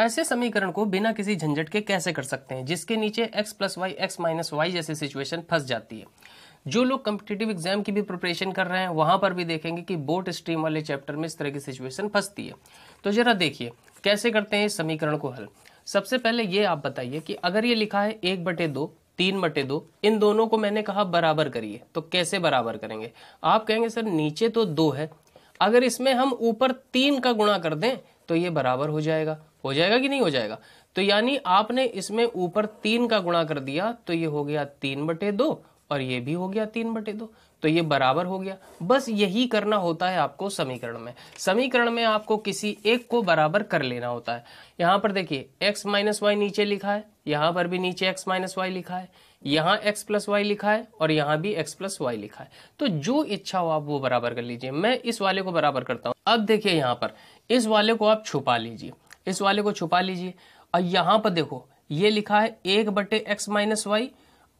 ऐसे समीकरण को बिना किसी झंझट के कैसे कर सकते हैं जिसके नीचे X plus Y X minus Y जैसी सिचुएशन फंस जाती है जो लोग कम्पिटेटिव एग्जाम की भी प्रिपरेशन कर रहे हैं वहां पर भी देखेंगे कि बोट स्ट्रीम वाले चैप्टर में इस तरह की सिचुएशन फंसती है तो जरा देखिए कैसे करते हैं इस समीकरण को हल सबसे पहले ये आप बताइए कि अगर ये लिखा है एक बटे दो तीन बटे दो इन दोनों को मैंने कहा बराबर करिए तो कैसे बराबर करेंगे आप कहेंगे सर नीचे तो दो है अगर इसमें हम ऊपर तीन का गुणा कर दें तो ये बराबर हो जाएगा हो जाएगा कि नहीं हो जाएगा तो यानी आपने इसमें ऊपर तीन का गुणा कर दिया तो ये हो गया तीन बटे दो और ये भी हो गया तीन बटे दो तो ये बराबर हो गया बस यही करना होता है आपको समीकरण में समीकरण में आपको किसी एक को बराबर कर लेना होता है यहां पर देखिए x माइनस वाई नीचे लिखा है यहां पर भी नीचे x माइनस वाई लिखा है यहां x प्लस वाई लिखा है और यहां भी x प्लस वाई लिखा है तो जो इच्छा हो आप वो बराबर कर लीजिए मैं इस वाले को बराबर करता हूं अब देखिए यहां पर इस वाले को आप छुपा लीजिए इस वाले को छुपा लीजिए और यहाँ पर देखो ये लिखा है एक बटे एक्स माइनस वाई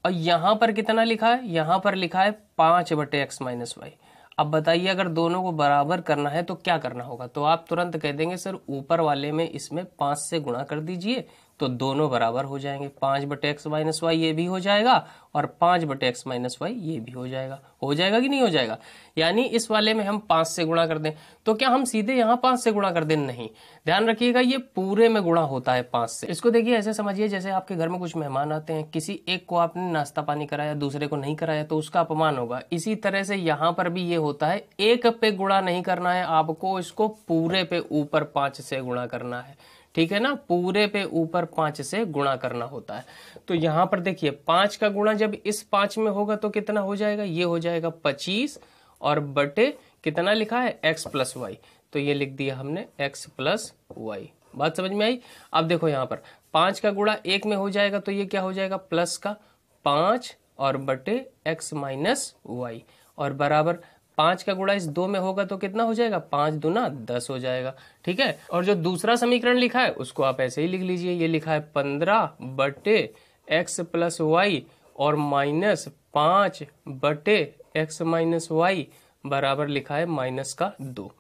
और यहाँ पर कितना लिखा है यहाँ पर लिखा है पाँच बटे एक्स माइनस वाई अब बताइए अगर दोनों को बराबर करना है तो क्या करना होगा तो आप तुरंत कह देंगे सर ऊपर वाले में इसमें पाँच से गुणा कर दीजिए तो दोनों बराबर हो जाएंगे पांच बटे एक्स माइनस वाई ये भी हो जाएगा और पांच बटे एक्स माइनस वाई ये भी हो जाएगा हो जाएगा कि नहीं हो जाएगा यानी इस वाले में हम पांच से गुणा कर दें तो क्या हम सीधे यहां पांच से गुणा कर दें नहीं ध्यान रखिएगा ये पूरे में गुणा होता है पांच से इसको देखिए ऐसे समझिए जैसे आपके घर में कुछ मेहमान आते हैं किसी एक को आपने नाश्ता पानी कराया दूसरे को नहीं कराया तो उसका अपमान होगा इसी तरह से यहां पर भी ये होता है एक पे गुणा नहीं करना है आपको इसको पूरे पे ऊपर पांच से गुणा करना है ठीक है ना पूरे पे ऊपर पांच से गुणा करना होता है तो यहां पर देखिए पांच का गुणा जब इस पांच में होगा तो कितना हो जाएगा ये हो जाएगा पच्चीस और बटे कितना लिखा है एक्स प्लस वाई तो ये लिख दिया हमने एक्स प्लस वाई बात समझ में आई अब देखो यहां पर पांच का गुणा एक में हो जाएगा तो ये क्या हो जाएगा प्लस का पांच और बटे एक्स माइनस वाई और बराबर पांच का गुणा इस दो में होगा तो कितना हो जाएगा पांच दुना दस हो जाएगा ठीक है और जो दूसरा समीकरण लिखा है उसको आप ऐसे ही लिख लीजिए ये लिखा है पंद्रह बटे एक्स प्लस वाई और माइनस पांच बटे एक्स माइनस वाई बराबर लिखा है माइनस का दो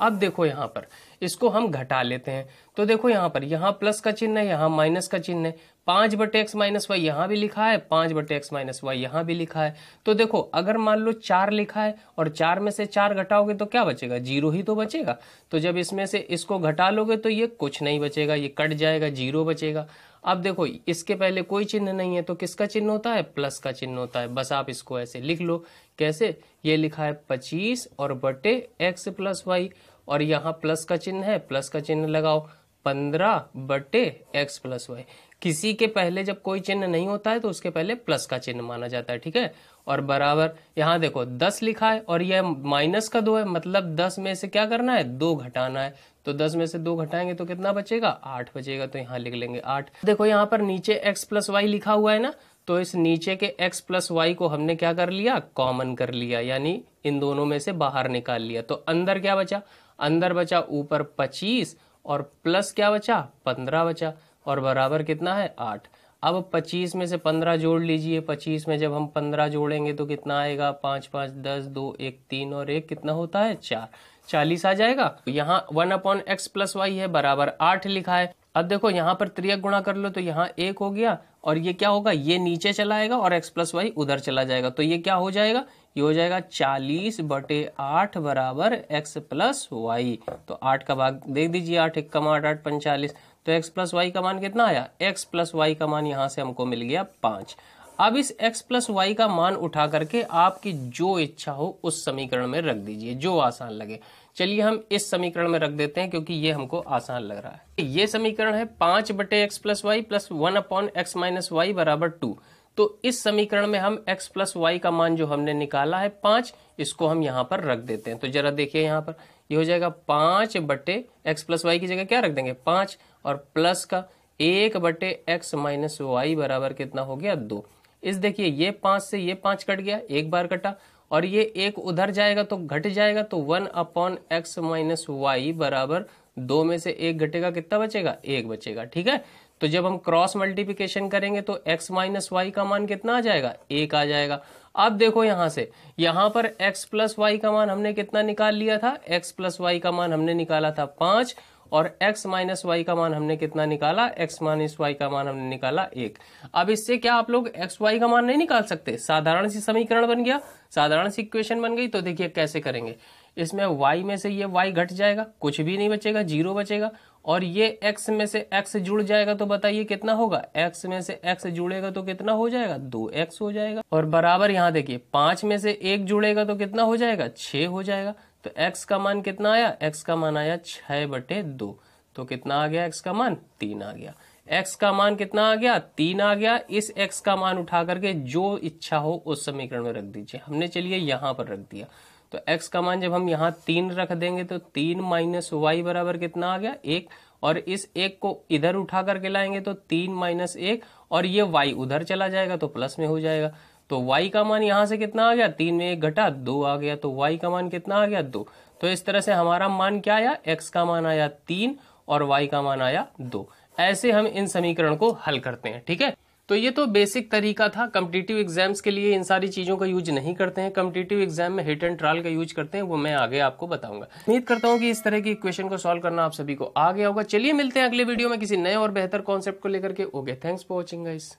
अब देखो यहाँ पर इसको हम घटा लेते हैं तो देखो यहाँ पर यहाँ प्लस का चिन्ह है यहाँ माइनस का चिन्ह है पांच बटे एक्स माइनस वाई यहाँ भी लिखा है पांच बटे एक्स माइनस वाई यहाँ भी लिखा है तो देखो अगर मान लो चार लिखा है और चार में से चार घटाओगे तो क्या बचेगा जीरो ही तो बचेगा तो जब इसमें से इसको घटा लोगे तो ये कुछ नहीं बचेगा ये कट जाएगा जीरो बचेगा अब देखो इसके पहले कोई चिन्ह नहीं है तो किसका चिन्ह होता है प्लस का चिन्ह होता है बस आप इसको ऐसे लिख लो कैसे ये लिखा है पच्चीस और बटे एक्स प्लस वाई और यहाँ प्लस का चिन्ह है प्लस का चिन्ह लगाओ पंद्रह बटे एक्स प्लस वाई किसी के पहले जब कोई चिन्ह नहीं होता है तो उसके पहले प्लस का चिन्ह माना जाता है ठीक है और बराबर यहाँ देखो दस लिखा है और यह माइनस का दो है मतलब दस में से क्या करना है दो घटाना है तो दस में से दो घटाएंगे तो कितना बचेगा आठ बचेगा तो यहाँ लिख लेंगे आठ देखो यहाँ पर नीचे एक्स प्लस वाई लिखा हुआ है ना तो इस नीचे के एक्स प्लस वाई को हमने क्या कर लिया कॉमन कर लिया यानी इन दोनों में से बाहर निकाल लिया तो अंदर क्या बचा अंदर बचा ऊपर पच्चीस और प्लस क्या बचा पंद्रह बचा और बराबर कितना है आठ अब पच्चीस में से पंद्रह जोड़ लीजिए पच्चीस में जब हम पंद्रह जोड़ेंगे तो कितना आएगा पांच पांच दस दो एक तीन और एक कितना होता है चार चालीस आ जाएगा यहाँ one upon X plus Y है बराबर आठ लिखा है अब देखो यहाँ पर त्रियक गुणा कर लो तो यहाँ एक हो गया और ये क्या होगा ये नीचे चला आएगा और एक्स प्लस वाई उधर चला जाएगा तो ये क्या हो जाएगा ये हो जाएगा चालीस बटे आठ बराबर एक्स प्लस वाई तो आठ का भाग देख दीजिए आठ एक कम आठ आठ पंचालीस तो एक्स प्लस वाई का मान कितना आया एक्स प्लस वाई का मान यहाँ से हमको मिल गया पाँच अब इस x प्लस वाई का मान उठा करके आपकी जो इच्छा हो उस समीकरण में रख दीजिए जो आसान लगे चलिए हम इस समीकरण में रख देते हैं क्योंकि ये हमको आसान लग रहा है ये समीकरण है पांच बटे X plus Y plus one upon X minus Y बराबर टू तो इस समीकरण में हम x प्लस वाई का मान जो हमने निकाला है पांच इसको हम यहां पर रख देते हैं तो जरा देखिए यहां पर ये यह हो जाएगा पांच बटे एक्स प्लस वाई की जगह क्या रख देंगे पांच और प्लस का एक बटे एक्स माइनस वाई बराबर कितना हो गया दो इस देखिए ये पांच से ये पांच कट गया एक बार कटा और ये एक उधर जाएगा तो घट जाएगा तो one upon X minus Y बराबर दो में से एक घटेगा कितना बचेगा एक बचेगा ठीक है तो जब हम क्रॉस मल्टीप्लीकेशन करेंगे तो x माइनस वाई का मान कितना आ जाएगा एक आ जाएगा अब देखो यहां से यहां पर x प्लस वाई का मान हमने कितना निकाल लिया था x प्लस वाई का मान हमने निकाला था पांच और x माइनस वाई का मान हमने कितना निकाला x माइनस वाई का मान हमने निकाला एक अब इससे क्या आप लोग एक्स वाई का मान नहीं निकाल सकते साधारण सी समीकरण बन गया साधारण सी इक्वेशन बन गई तो देखिए कैसे करेंगे इसमें वाई में से ये वाई घट जाएगा कुछ भी नहीं बचेगा जीरो बचेगा और ये एक्स में से एक्स जुड़ जाएगा तो बताइए कितना होगा एक्स में से एक्स जुड़ेगा तो कितना हो जाएगा दो एक्स हो जाएगा और बराबर यहाँ देखिए पांच में से एक जुड़ेगा तो कितना हो जाएगा छ हो जाएगा तो एक्स का मान कितना आया एक्स का मान आया छ बटे दो तो कितना आ गया एक्स का मान तीन आ गया एक्स का मान कितना आ गया तीन आ गया इस एक्स का मान उठा करके जो इच्छा हो उस समीकरण में रख दीजिए हमने चलिए यहां पर रख दिया तो x का मान जब हम यहाँ तीन रख देंगे तो तीन माइनस वाई बराबर कितना आ गया एक और इस एक को इधर उठा करके लाएंगे तो तीन माइनस एक और ये y उधर चला जाएगा तो प्लस में हो जाएगा तो y का मान यहाँ से कितना आ गया तीन में एक घटा दो आ गया तो y का मान कितना आ गया दो तो इस तरह से हमारा मान क्या आया x का मान आया तीन और y का मान आया दो ऐसे हम इन समीकरण को हल करते हैं ठीक है तो ये तो बेसिक तरीका था कम्पिटिटिव एग्जाम्स के लिए इन सारी चीज़ों का यूज नहीं करते हैं कम्पिटिटिव एग्जाम में हिट एंड ट्रायल का यूज करते हैं वो मैं आगे आपको बताऊंगा उम्मीद करता हूँ कि इस तरह की क्वेश्चन को सॉल्व करना आप सभी को आ गया होगा चलिए मिलते हैं अगले वीडियो में किसी नए और बेहतर कॉन्सेप्ट को लेकर के okay thanks for watching guys